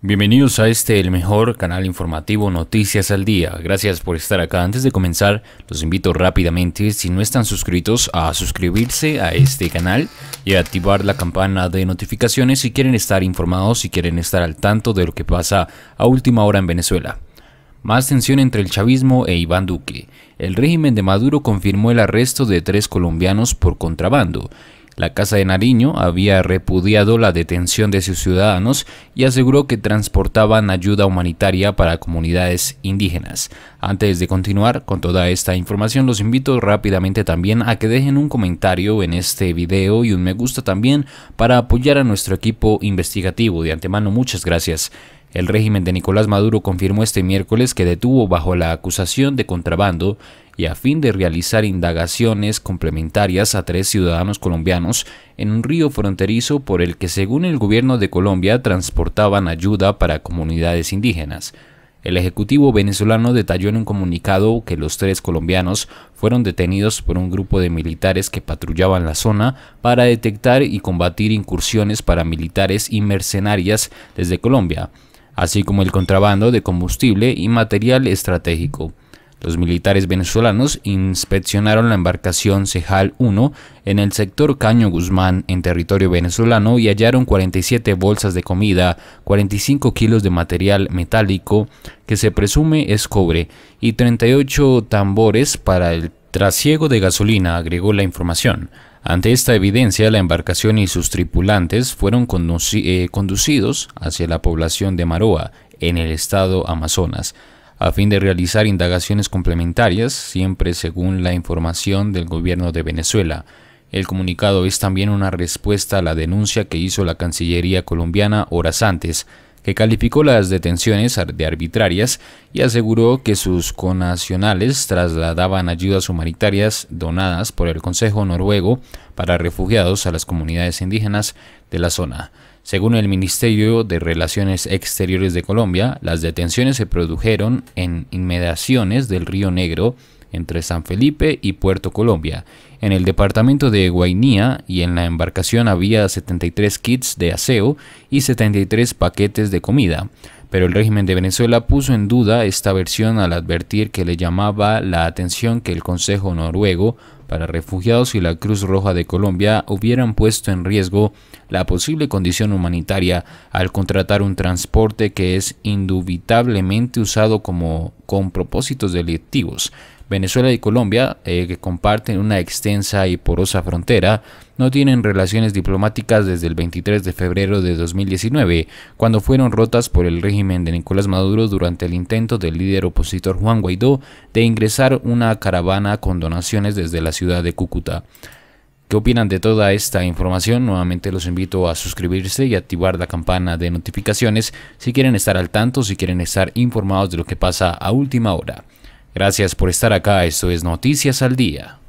Bienvenidos a este, el mejor canal informativo Noticias al Día. Gracias por estar acá. Antes de comenzar, los invito rápidamente, si no están suscritos, a suscribirse a este canal y a activar la campana de notificaciones si quieren estar informados, y quieren estar al tanto de lo que pasa a última hora en Venezuela. Más tensión entre el chavismo e Iván Duque. El régimen de Maduro confirmó el arresto de tres colombianos por contrabando. La Casa de Nariño había repudiado la detención de sus ciudadanos y aseguró que transportaban ayuda humanitaria para comunidades indígenas. Antes de continuar con toda esta información, los invito rápidamente también a que dejen un comentario en este video y un me gusta también para apoyar a nuestro equipo investigativo. De antemano, muchas gracias. El régimen de Nicolás Maduro confirmó este miércoles que detuvo bajo la acusación de contrabando y a fin de realizar indagaciones complementarias a tres ciudadanos colombianos en un río fronterizo por el que según el gobierno de Colombia transportaban ayuda para comunidades indígenas. El Ejecutivo venezolano detalló en un comunicado que los tres colombianos fueron detenidos por un grupo de militares que patrullaban la zona para detectar y combatir incursiones paramilitares y mercenarias desde Colombia así como el contrabando de combustible y material estratégico. Los militares venezolanos inspeccionaron la embarcación Cejal 1 en el sector Caño Guzmán, en territorio venezolano, y hallaron 47 bolsas de comida, 45 kilos de material metálico, que se presume es cobre, y 38 tambores para el Trasiego de gasolina agregó la información. Ante esta evidencia, la embarcación y sus tripulantes fueron eh, conducidos hacia la población de Maroa, en el estado Amazonas, a fin de realizar indagaciones complementarias, siempre según la información del gobierno de Venezuela. El comunicado es también una respuesta a la denuncia que hizo la Cancillería colombiana horas antes, que calificó las detenciones de arbitrarias y aseguró que sus conacionales trasladaban ayudas humanitarias donadas por el Consejo Noruego para refugiados a las comunidades indígenas de la zona. Según el Ministerio de Relaciones Exteriores de Colombia, las detenciones se produjeron en inmediaciones del Río Negro entre San Felipe y Puerto Colombia. En el departamento de Guainía y en la embarcación había 73 kits de aseo y 73 paquetes de comida. Pero el régimen de Venezuela puso en duda esta versión al advertir que le llamaba la atención que el Consejo Noruego para refugiados y la Cruz Roja de Colombia hubieran puesto en riesgo la posible condición humanitaria al contratar un transporte que es indubitablemente usado como con propósitos delictivos, Venezuela y Colombia, eh, que comparten una extensa y porosa frontera, no tienen relaciones diplomáticas desde el 23 de febrero de 2019, cuando fueron rotas por el régimen de Nicolás Maduro durante el intento del líder opositor Juan Guaidó de ingresar una caravana con donaciones desde la ciudad de Cúcuta. ¿Qué opinan de toda esta información? Nuevamente los invito a suscribirse y activar la campana de notificaciones si quieren estar al tanto, si quieren estar informados de lo que pasa a última hora. Gracias por estar acá, esto es Noticias al Día.